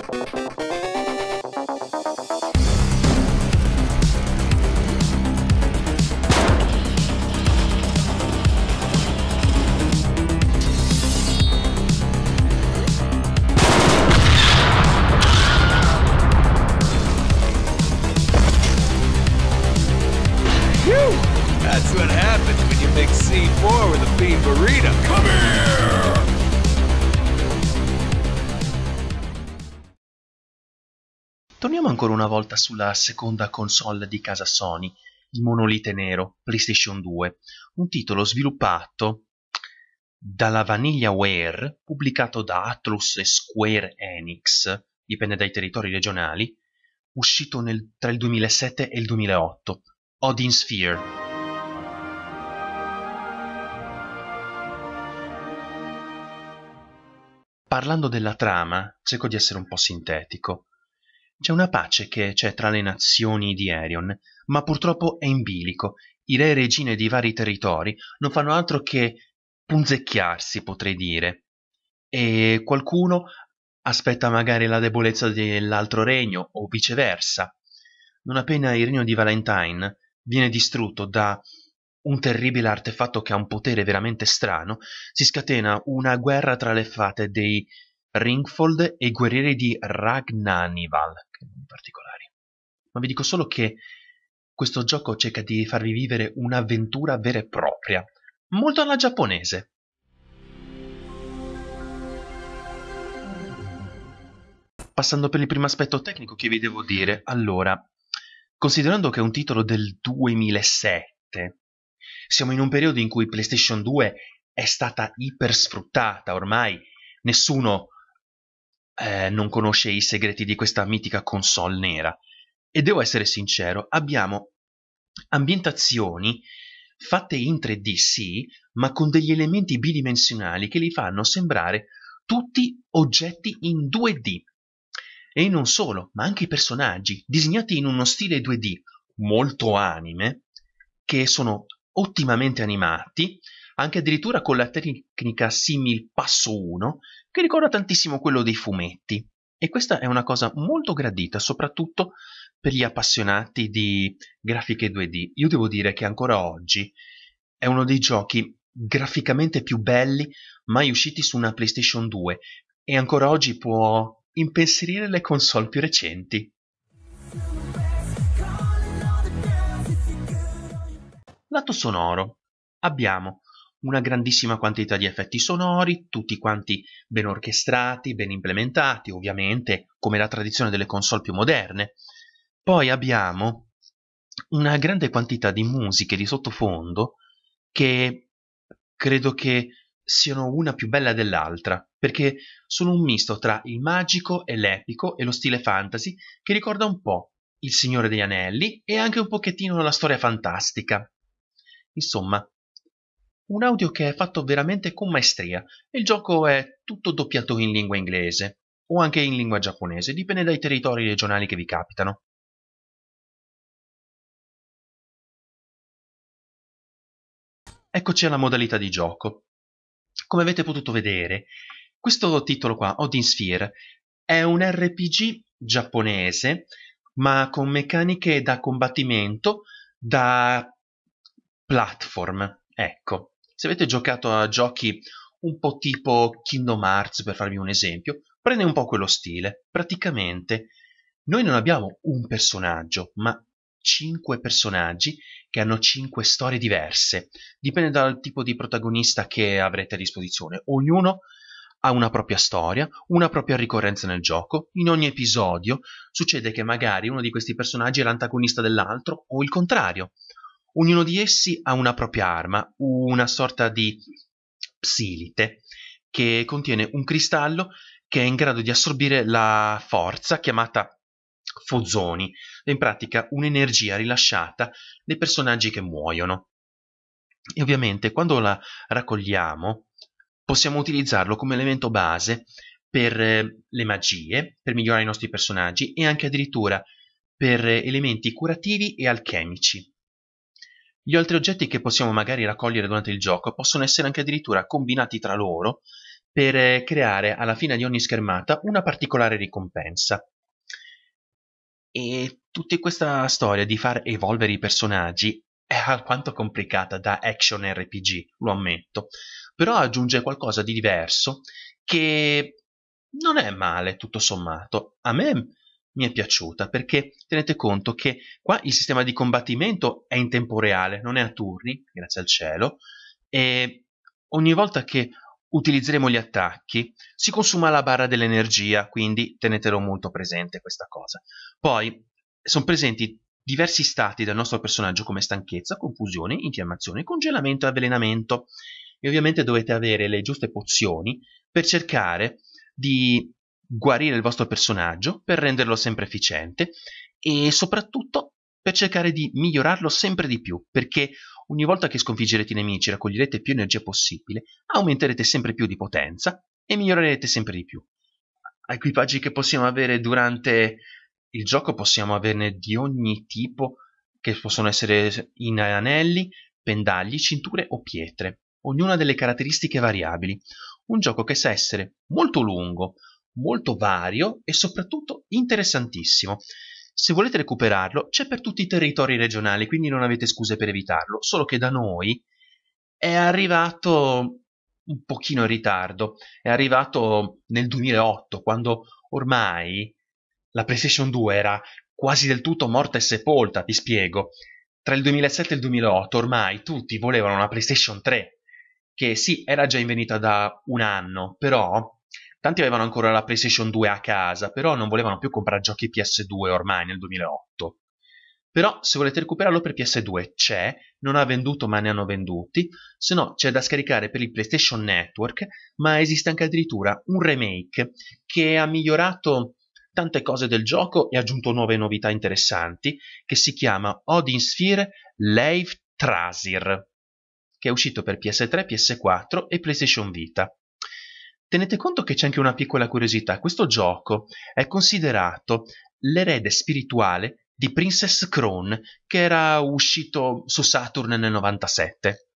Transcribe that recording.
That's what happens when you mix C4 with a bean burrito. Torniamo ancora una volta sulla seconda console di casa Sony, il monolite nero, PlayStation 2, un titolo sviluppato dalla Vanillaware, pubblicato da Atlus e Square Enix, dipende dai territori regionali, uscito nel, tra il 2007 e il 2008, Odin Sphere. Parlando della trama, cerco di essere un po' sintetico. C'è una pace che c'è tra le nazioni di Erion, ma purtroppo è in bilico. I re e regine di vari territori non fanno altro che punzecchiarsi, potrei dire. E qualcuno aspetta magari la debolezza dell'altro regno, o viceversa. Non appena il regno di Valentine viene distrutto da un terribile artefatto che ha un potere veramente strano, si scatena una guerra tra le fate dei Ringfold e i guerrieri di Ragnanival, che nomi particolari. Ma vi dico solo che questo gioco cerca di farvi vivere un'avventura vera e propria, molto alla giapponese. Passando per il primo aspetto tecnico che vi devo dire, allora, considerando che è un titolo del 2007, siamo in un periodo in cui PlayStation 2 è stata ipersfruttata ormai, nessuno eh, non conosce i segreti di questa mitica console nera. E devo essere sincero, abbiamo ambientazioni fatte in 3D sì, ma con degli elementi bidimensionali che li fanno sembrare tutti oggetti in 2D. E non solo, ma anche i personaggi, disegnati in uno stile 2D molto anime, che sono ottimamente animati, anche addirittura con la tecnica simil passo 1, che ricorda tantissimo quello dei fumetti. E questa è una cosa molto gradita, soprattutto per gli appassionati di grafiche 2D. Io devo dire che ancora oggi è uno dei giochi graficamente più belli mai usciti su una PlayStation 2 e ancora oggi può impensierire le console più recenti. Lato sonoro. Abbiamo una grandissima quantità di effetti sonori, tutti quanti ben orchestrati, ben implementati, ovviamente, come la tradizione delle console più moderne. Poi abbiamo una grande quantità di musiche di sottofondo che credo che siano una più bella dell'altra, perché sono un misto tra il magico e l'epico e lo stile fantasy che ricorda un po' il Signore degli Anelli e anche un pochettino la storia fantastica. Insomma, un audio che è fatto veramente con maestria e il gioco è tutto doppiato in lingua inglese o anche in lingua giapponese, dipende dai territori regionali che vi capitano. Eccoci alla modalità di gioco. Come avete potuto vedere, questo titolo qua, Odin Sphere, è un RPG giapponese, ma con meccaniche da combattimento, da platform, ecco. Se avete giocato a giochi un po' tipo Kingdom Hearts, per farvi un esempio, prende un po' quello stile. Praticamente noi non abbiamo un personaggio, ma cinque personaggi che hanno cinque storie diverse. Dipende dal tipo di protagonista che avrete a disposizione. Ognuno ha una propria storia, una propria ricorrenza nel gioco. In ogni episodio succede che magari uno di questi personaggi è l'antagonista dell'altro o il contrario. Ognuno di essi ha una propria arma, una sorta di psilite, che contiene un cristallo che è in grado di assorbire la forza chiamata fozoni, in pratica un'energia rilasciata dai personaggi che muoiono. E ovviamente quando la raccogliamo possiamo utilizzarlo come elemento base per eh, le magie, per migliorare i nostri personaggi e anche addirittura per eh, elementi curativi e alchemici. Gli altri oggetti che possiamo magari raccogliere durante il gioco possono essere anche addirittura combinati tra loro per eh, creare alla fine di ogni schermata una particolare ricompensa. E tutta questa storia di far evolvere i personaggi è alquanto complicata da action RPG, lo ammetto, però aggiunge qualcosa di diverso che non è male tutto sommato. A me mi è piaciuta perché tenete conto che qua il sistema di combattimento è in tempo reale, non è a turni, grazie al cielo, e ogni volta che utilizzeremo gli attacchi si consuma la barra dell'energia, quindi tenetelo molto presente questa cosa. Poi sono presenti diversi stati del nostro personaggio come stanchezza, confusione, infiammazione, congelamento e avvelenamento. E ovviamente dovete avere le giuste pozioni per cercare di guarire il vostro personaggio per renderlo sempre efficiente e soprattutto per cercare di migliorarlo sempre di più, perché ogni volta che sconfiggerete i nemici raccoglierete più energia possibile, aumenterete sempre più di potenza e migliorerete sempre di più. Equipaggi che possiamo avere durante il gioco possiamo averne di ogni tipo, che possono essere in anelli, pendagli, cinture o pietre, ognuna delle caratteristiche variabili. Un gioco che sa essere molto lungo, molto vario e soprattutto interessantissimo. Se volete recuperarlo, c'è per tutti i territori regionali, quindi non avete scuse per evitarlo, solo che da noi è arrivato un pochino in ritardo, è arrivato nel 2008, quando ormai la PlayStation 2 era quasi del tutto morta e sepolta, vi spiego. Tra il 2007 e il 2008 ormai tutti volevano una PlayStation 3, che sì, era già inventata da un anno, però Tanti avevano ancora la PlayStation 2 a casa, però non volevano più comprare giochi PS2 ormai nel 2008. Però se volete recuperarlo per PS2 c'è, non ha venduto ma ne hanno venduti, se no c'è da scaricare per il PlayStation Network, ma esiste anche addirittura un remake che ha migliorato tante cose del gioco e ha aggiunto nuove novità interessanti, che si chiama Odin Sphere Live Trasir, che è uscito per PS3, PS4 e PlayStation Vita. Tenete conto che c'è anche una piccola curiosità, questo gioco è considerato l'erede spirituale di Princess Crown che era uscito su Saturn nel 97.